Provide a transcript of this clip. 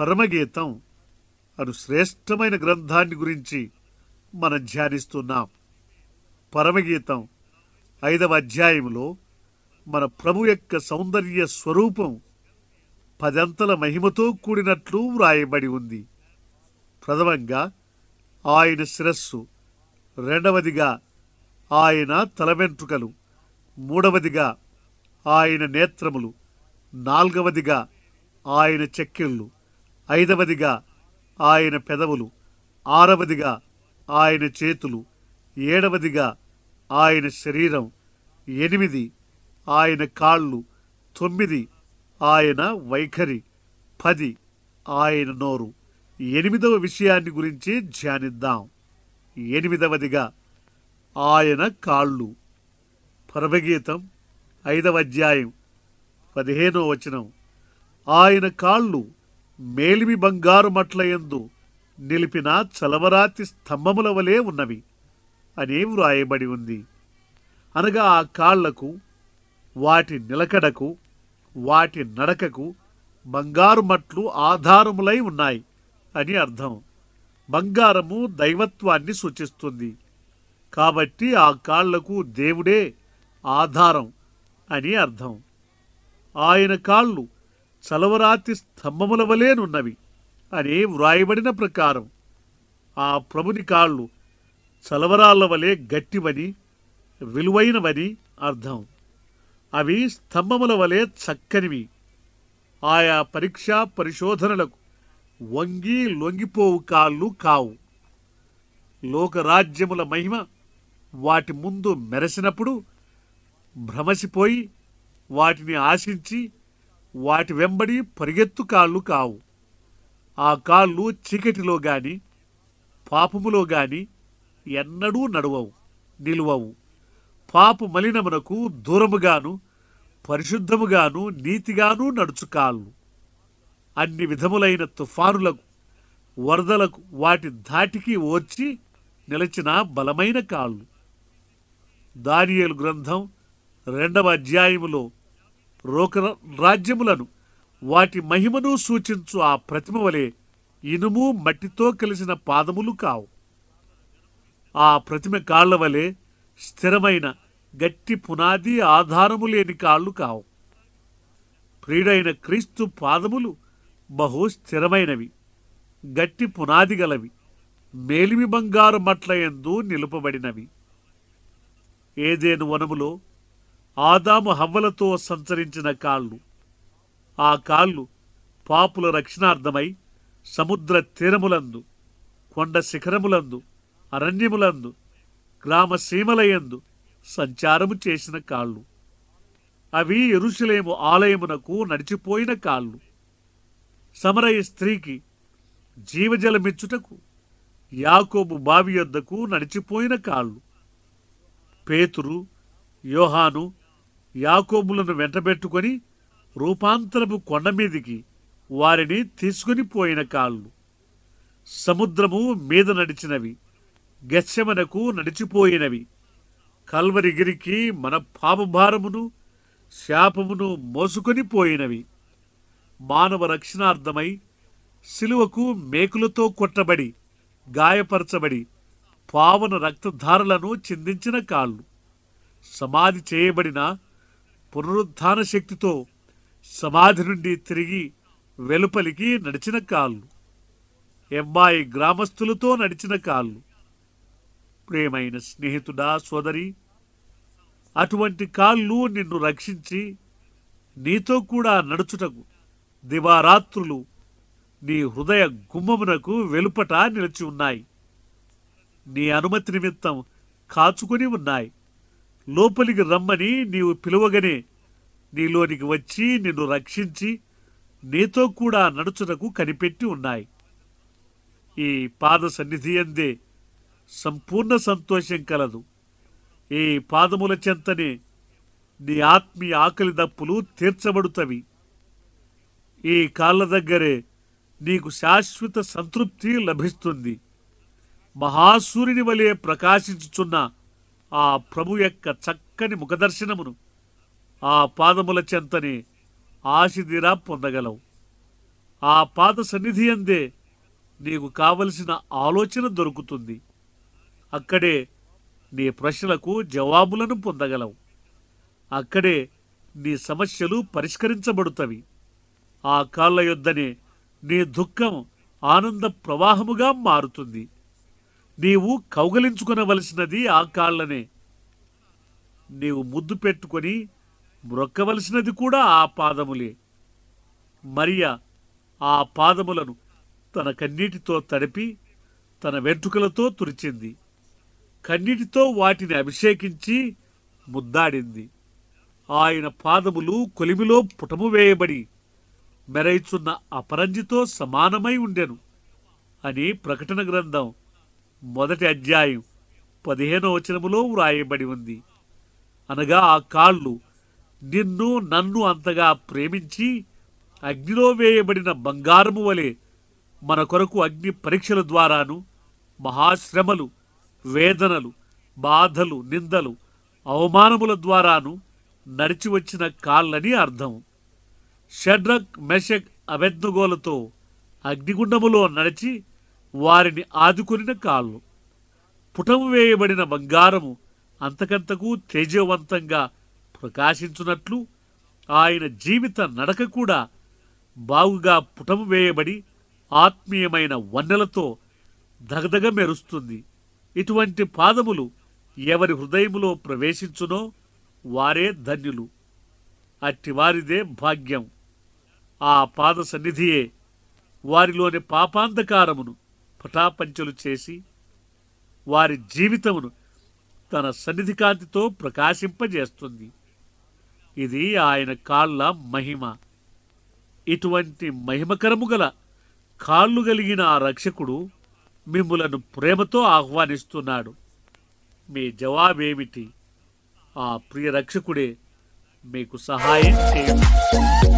పరమగీతం అను శ్రేష్టమైన గ్రంథాన్ని గురించి మనం ధ్యానిస్తున్నాం పరమగీతం ఐదవ అధ్యాయంలో మన ప్రభు యొక్క సౌందర్య స్వరూపం పదంతల మహిమతో కూడినట్లు వ్రాయబడి ఉంది ప్రథమంగా ఆయన శిరస్సు రెండవదిగా ఆయన తలవెంట్రుకలు మూడవదిగా ఆయన నేత్రములు నాల్గవదిగా ఆయన చెక్కిళ్ళు ఐదవదిగా ఆయన పెదవులు ఆరవదిగా ఆయన చేతులు ఏడవదిగా ఆయన శరీరం ఎనిమిది ఆయన కాళ్ళు తొమ్మిది ఆయన వైఖరి పది ఆయన నోరు ఎనిమిదవ విషయాన్ని గురించి ధ్యానిద్దాం ఎనిమిదవదిగా ఆయన కాళ్ళు పరమగీతం ఐదవ అధ్యాయం పదిహేనో వచనం ఆయన కాళ్ళు మేలిమి బంగారు మట్లయందు నిలిపిన చలవరాతి స్తంభముల వలె ఉన్నవి అనే వ్రాయబడి ఉంది అనగా ఆ కాళ్లకు వాటి నిలకడకు వాటి నడకకు బంగారు మట్లు ఆధారములై ఉన్నాయి అని అర్థం బంగారము దైవత్వాన్ని సూచిస్తుంది కాబట్టి ఆ కాళ్లకు దేవుడే ఆధారం అని అర్థం ఆయన కాళ్ళు చలవరాతి స్తంభముల వలేనున్నవి అని వ్రాయబడిన ప్రకారం ఆ ప్రభుని కాళ్ళు చలవరాళ్ళ వలె గట్టివని విలువైనవని అర్థం అవి స్తంభముల వలె చక్కనివి ఆయా పరీక్షా పరిశోధనలకు వంగి లొంగిపోవు కాళ్ళు కావు లోకరాజ్యముల మహిమ వాటి ముందు మెరసినప్పుడు భ్రమసిపోయి వాటిని ఆశించి వాటి వెంబడి పరిగెత్తు కాళ్ళు కావు ఆ కాళ్ళు చీకటిలో గాని పాపములో గాని ఎన్నడూ నడవవు నిలువవు పాపు మలినమునకు దూరముగాను పరిశుద్ధముగాను నీతిగాను నడుచు కాళ్ళు అన్ని విధములైన తుఫానులకు వరదలకు వాటి ధాటికి ఓర్చి నిలచిన బలమైన కాళ్ళు దానియేలు గ్రంథం రెండవ అధ్యాయములో రోక రాజ్యములను వాటి మహిమను సూచించు ఆ ప్రతిమ వలె ఇనుము మట్టితో కలిసిన పాదములు కావు ఆ ప్రతిమ కాళ్ల వలె స్థిరమైన గట్టి పునాది ఆధారము లేని కాళ్ళు కావు ప్రియుడైన క్రీస్తు పాదములు బహు స్థిరమైనవి గట్టి పునాది గలవి మేలిమి బంగారు మట్లయందు నిలుపబడినవి ఏదేను వనములో ఆదాము హవ్వలతో సంచరించిన కాళ్ళు ఆ కాళ్ళు పాపుల రక్షణార్థమై సముద్ర తీరములందు కొండ శిఖరములందు అరణ్యములందు గ్రామ సీమలయందు సంచారము చేసిన కాళ్ళు అవి ఎరుసలేము ఆలయమునకు నడిచిపోయిన కాళ్ళు సమరయ స్త్రీకి జీవజలమిచ్చుటకు యాకోబు బావి యొద్దకు నడిచిపోయిన కాళ్ళు పేతురు యోహాను యాకోబులను వెంటబెట్టుకొని రూపాంతరపు కొండ మీదికి వారిని తీసుకుని పోయిన కాళ్ళు సముద్రము మీద నడిచినవి గచ్చమనకు నడిచిపోయినవి కల్వరిగిరికి మన పాపభారమును శాపమును మోసుకొని పోయినవి మానవ రక్షణార్థమై సిలువకు మేకులతో కొట్టబడి గాయపరచబడి పావన రక్తధారలను చిందించిన కాళ్ళు సమాధి చేయబడిన పునరుద్ధాన శక్తితో సమాధి నుండి తిరిగి వెలుపలికి నడిచిన కాళ్ళు ఎమ్మాయి గ్రామస్తులతో నడిచిన కాళ్ళు ప్రేమైన స్నేహితుడా సోదరి అటువంటి కాళ్ళు నిన్ను రక్షించి నీతో కూడా నడుచుటకు దివారాత్రులు నీ హృదయ గుమ్మమునకు వెలుపట నిలిచి ఉన్నాయి నీ అనుమతి నిమిత్తం కాచుకొని ఉన్నాయి లోపలికి రమ్మని నీవు పిలువగనే నీలోనికి వచ్చి నిన్ను రక్షించి నీతో కూడా నడుచుటకు కనిపెట్టి ఉన్నాయి ఈ పాద సన్నిధి అందే సంపూర్ణ సంతోషం కలదు ఈ పాదముల చెంతనే నీ ఆత్మీయ ఆకలి దప్పులు తీర్చబడుతవి ఈ కాళ్ళ దగ్గరే నీకు శాశ్వత సంతృప్తి లభిస్తుంది మహాసూర్యుని వలె ప్రకాశించుచున్న ఆ ప్రభు యొక్క చక్కని ముఖదర్శనమును ఆ పాదముల చెంతని ఆశిదిరా పొందగలవు ఆ పాద సన్నిధి అందే నీకు కావలసిన ఆలోచన దొరుకుతుంది అక్కడే నీ ప్రశ్నలకు జవాబులను పొందగలవు అక్కడే నీ సమస్యలు పరిష్కరించబడుతవి ఆ కాళ్ళ యొద్దనే నీ దుఃఖం ఆనంద ప్రవాహముగా మారుతుంది నీవు కౌగలించుకునవలసినది ఆ కాళ్ళనే నీవు ముద్దు పెట్టుకొని మ్రొక్కవలసినది కూడా ఆ పాదములే మరియా ఆ పాదములను తన కన్నీటితో తడిపి తన వెంట్రుకలతో తురిచింది కన్నీటితో వాటిని అభిషేకించి ముద్దాడింది ఆయన పాదములు కొలిమిలో పుటము వేయబడి మెరైచున్న అపరంజితో సమానమై ఉండెను అని ప్రకటన గ్రంథం మొదటి అధ్యాయం పదిహేనో వచనములో వ్రాయబడి ఉంది అనగా ఆ కాళ్ళు నిన్ను నన్ను అంతగా ప్రేమించి అగ్నిలో వేయబడిన బంగారము వలె మన కొరకు అగ్ని పరీక్షల ద్వారాను మహాశ్రమలు వేదనలు బాధలు నిందలు అవమానముల ద్వారాను నడిచి వచ్చిన కాళ్ళని అర్థం షడ్రక్ మెషక్ అభెజ్ఞగోలతో అగ్నిగుండములో నడిచి వారిని ఆదుకొనిన కాళ్ళు పుటము వేయబడిన బంగారము అంతకంతకు తేజవంతంగా ప్రకాశించున్నట్లు ఆయన జీవిత నడక కూడా బాగుగా పుటము వేయబడి ఆత్మీయమైన వన్నెలతో దగదగ మెరుస్తుంది ఇటువంటి పాదములు ఎవరి హృదయములో ప్రవేశించునో వారే ధన్యులు అట్టివారిదే భాగ్యం ఆ పాద సన్నిధియే వారిలోని పాపాంధకారమును పటాపంచలు చేసి వారి జీవితమును తన సన్నిధి కాంతితో ప్రకాశింపజేస్తుంది ఇది ఆయన కాళ్ళ మహిమ ఇటువంటి మహిమకరము గల కాళ్ళు కలిగిన ఆ రక్షకుడు మిమ్ములను ప్రేమతో ఆహ్వానిస్తున్నాడు మీ జవాబేమిటి ఆ ప్రియ రక్షకుడే మీకు సహాయం చేయండి